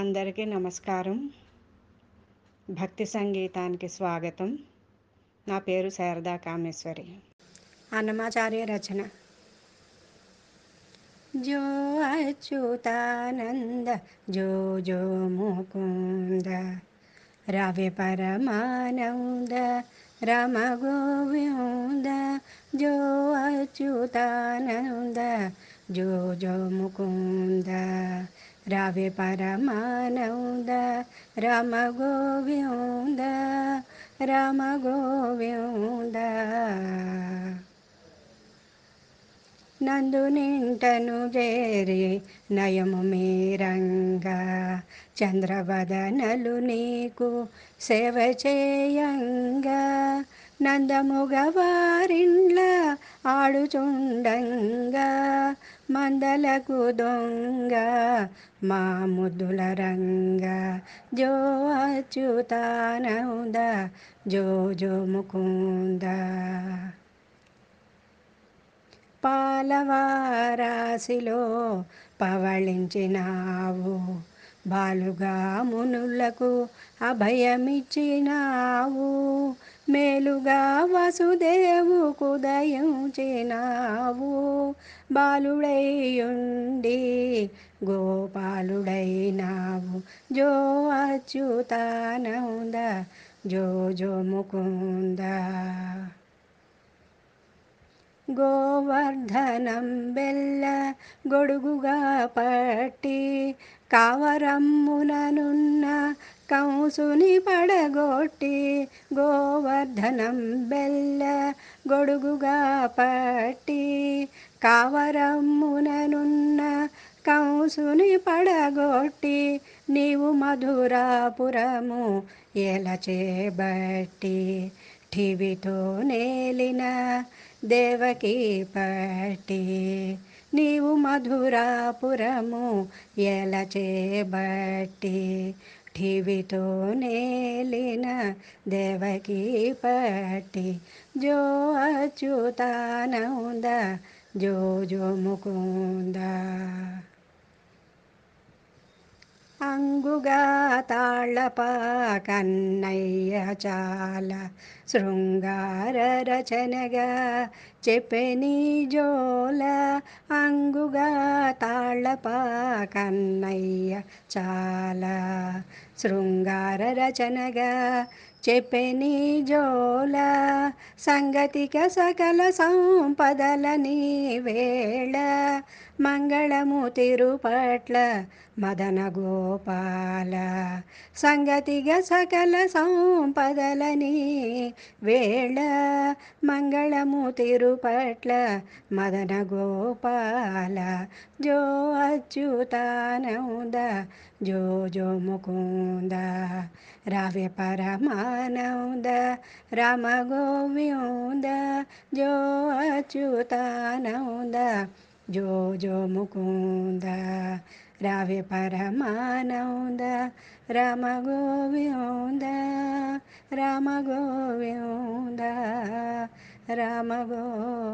అందరికీ నమస్కారం భక్తి సంగీతానికి స్వాగతం నా పేరు శారదా కామేశ్వరి అన్నమాచార్య రచన జో అచ్యుతానంద జో జో ముకుంద రవి పరమానంద రమ గోవింద జో అచ్యుతానంద జో జో ముకుంద రావే పరమానంద రామ గోవింద రామ గోవింద నందు నింటను చేరి నయము మీరంగా చంద్రవదనలు నీకు సేవ చేయంగా మొగవారిండ్ల ఆడుచుండంగా మందలకు దొంగ మా ముద్దుల రంగ జో అచ్యుతానంద జో జో ముకుంద పాలవారాశిలో పవళించినావు బాలుగా మునులకు అభయమిచ్చినావు మేలుగా వసుదేవుకు దయించినావు బాలుడైయుండి గోపాలుడైనావు జో అచ్యుతానంద జో జో ముకుంద గోవర్ధనం బెల్ల గొడుగుగా పట్టి కావరమ్ముననున్న కంసుని పడగొట్టి గోవర్ధనం బెల్ల గొడుగుగా పట్టి కావరమ్ముననున్న కంసుని పడగొట్టి నీవు మధురాపురము ఎలచేబట్టి ఠివితో నేలిన దేవకి పట్టి నీవు మధురాపురము చేబట్టి ठीवितो नेलिना देवकी पट्टि जो अच्चुताना जो जो मुकुंदा అంగుగా తాళప కన్నయ్య చాల శృంగార రచనగా చెప్పని జోల అంగుగా తాళప కన్నయ్య చాల శృంగార రచనగా చెప్పని జోల సంగతిక సకల సంపదలని వేళ మంగళము తిరుపట్ల మదన గోపాల సంగతిగా సకల సంపదలని వేళ మంగళము తిరుపట్ల మదన గోపాల జో అచ్యుతానంద జో జో ముకుంద రావే పరమా ಜ್ಞಾನೌದ ರಾಮ ಗೋವಿಂದ ಜೋ ಅಚ್ಯುತಾನೌದ ಜೋ ಜೋ ಮುಕುಂದ ರಾವೆ ಪರಮಾನಂದ ರಾಮ ಗೋವಿಂದ ರಾಮ ಗೋವಿಂದ ರಾಮ ಗೋವಿಂದ